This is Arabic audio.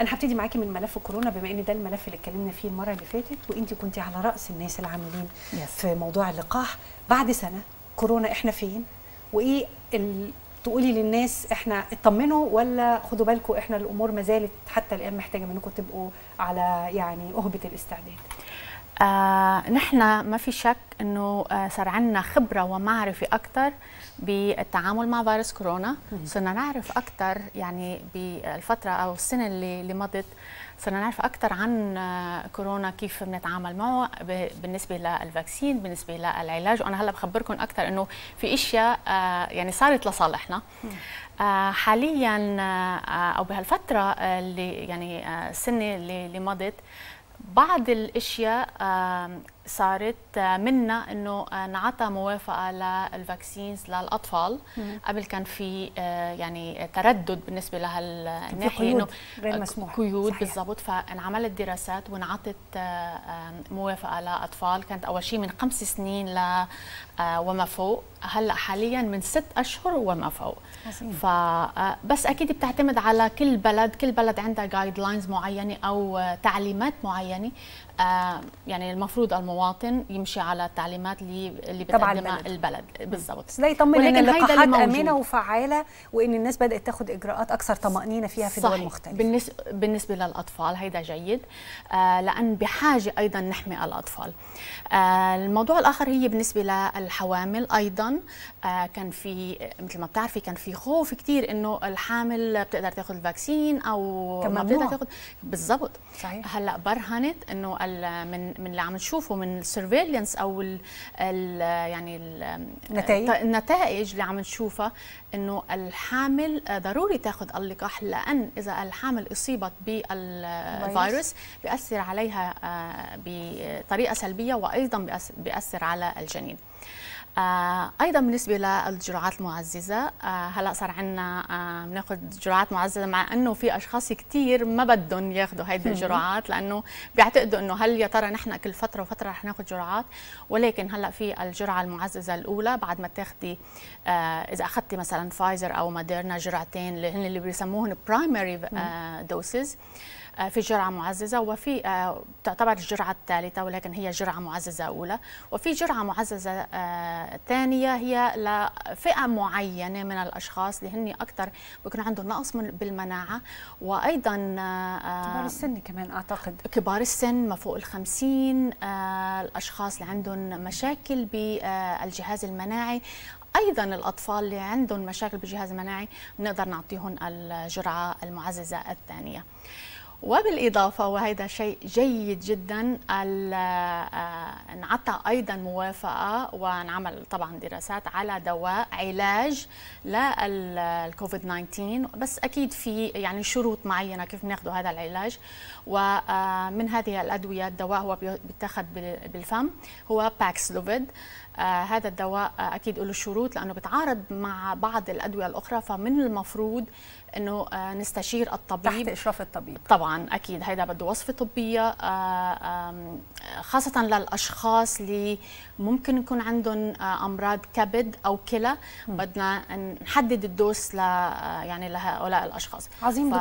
انا هبتدي معاكي من ملف كورونا بما ان ده الملف اللي اتكلمنا فيه المره اللي فاتت وانت كنت على راس الناس العاملين yes. في موضوع اللقاح بعد سنه كورونا احنا فين وايه ال... تقولي للناس احنا اطمنوا ولا خدوا بالكم احنا الامور ما زالت حتى الان محتاجه منكم تبقوا على يعني اهبه الاستعداد آه نحن ما في شك انه آه صار عندنا خبره ومعرفه اكثر بالتعامل مع فيروس كورونا صرنا نعرف اكثر يعني بالفتره او السنه اللي, اللي مضت صرنا نعرف اكثر عن آه كورونا كيف بنتعامل معه بالنسبه للفاكسين بالنسبه للعلاج وانا هلا بخبركم اكثر انه في اشياء آه يعني صارت لصالحنا آه حاليا آه او بهالفتره اللي يعني آه، السنه اللي, اللي مضت بعض الاشياء صارت آه، منا انه انعطى آه، موافقه للفاكسينز للاطفال مم. قبل كان في آه، يعني تردد بالنسبه لهالناحيه انه غير مسموح قيود بالضبط فانعملت دراسات وانعطت موافقه لاطفال كانت اول شيء من خمس سنين ل وما فوق هلا حاليا من ست اشهر وما فوق ف بس اكيد بتعتمد على كل بلد كل بلد عندها جايد لاينز معينه او تعليمات معينه يعني المفروض الموافقة المواطن يمشي على التعليمات اللي اللي بتقدمها البلد بالضبط لا يطمن ان اللقاحات امنه وفعاله وان الناس بدات تاخذ اجراءات اكثر طمانينه فيها في صحيح. دول مختلفه بالنسبه بالنسبه للاطفال هيدا جيد آه لان بحاجه ايضا نحمي الاطفال آه الموضوع الاخر هي بالنسبه للحوامل ايضا آه كان في مثل ما بتعرفي كان في خوف كثير انه الحامل بتقدر تاخذ الفاكسين او ما بتقدر تاخذ بالضبط هلا برهنت انه من من اللي عم نشوفه من من السيرفيلنس او الـ الـ يعني الـ النتائج النتائج اللي عم نشوفها انه الحامل آه، ضروري تاخذ اللقاح لان اذا الحامل اصيبت بالفيروس بياثر عليها آه، بطريقه سلبيه وايضا بياثر على الجنين. آه، ايضا بالنسبه للجرعات المعززه آه، هلا صار عندنا آه، بناخذ جرعات معززه مع انه في اشخاص كثير ما بدهم ياخذوا هيدي الجرعات لانه بيعتقدوا انه هل يا ترى نحن كل فتره وفتره رح ناخذ جرعات ولكن هلا في الجرعه المعززه الاولى بعد ما تاخذي اذا اخذتي مثلا فايزر او مادرنا جرعتين اللي هن اللي بيسموهم برايمري دوسز آه، في جرعة معززة وفي آه، تعتبر الجرعة الثالثة ولكن هي جرعة معززة أولى وفي جرعة معززة آه، ثانية هي لفئة معينة من الأشخاص اللي هن أكثر بيكون عندهم نقص من بالمناعة وأيضا كبار السن كمان أعتقد كبار السن ما فوق الخمسين الأشخاص اللي عندهم مشاكل بالجهاز المناعي ايضا الاطفال اللي عندهم مشاكل بالجهاز المناعي بنقدر نعطيهم الجرعه المعززه الثانيه وبالإضافة وهذا شيء جيد جدا آه، انعطى أيضا موافقة ونعمل طبعا دراسات على دواء علاج للكوفيد 19 بس أكيد في يعني شروط معينة كيف ناخذ هذا العلاج ومن آه، هذه الأدوية الدواء هو بيتاخذ بالفم هو باكسلوفيد آه هذا الدواء آه اكيد له شروط لانه بتعارض مع بعض الادويه الاخرى فمن المفروض انه آه نستشير الطبيب تحت اشراف الطبيب طبعا طبعا اكيد هيدا بده وصفه طبيه آه، خاصه للاشخاص اللي ممكن يكون عندهم آه، امراض كبد او كلى بدنا نحدد الدوس ل آه، يعني لهؤلاء الاشخاص عظيم